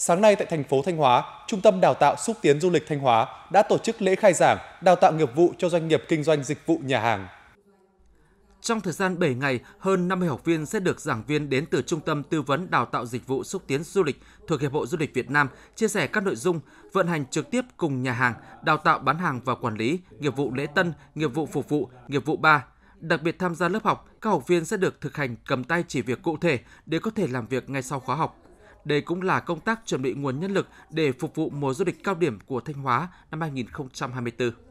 Sáng nay tại thành phố Thanh Hóa, Trung tâm Đào tạo Xúc tiến Du lịch Thanh Hóa đã tổ chức lễ khai giảng đào tạo nghiệp vụ cho doanh nghiệp kinh doanh dịch vụ nhà hàng. Trong thời gian 7 ngày, hơn 50 học viên sẽ được giảng viên đến từ Trung tâm Tư vấn Đào tạo Dịch vụ Xúc tiến Du lịch thuộc Hiệp hội Du lịch Việt Nam chia sẻ các nội dung vận hành trực tiếp cùng nhà hàng, đào tạo bán hàng và quản lý, nghiệp vụ lễ tân, nghiệp vụ phục vụ, nghiệp vụ bar, Đặc biệt tham gia lớp học, các học viên sẽ được thực hành cầm tay chỉ việc cụ thể để có thể làm việc ngay sau khóa học. Đây cũng là công tác chuẩn bị nguồn nhân lực để phục vụ mùa du lịch cao điểm của Thanh Hóa năm 2024.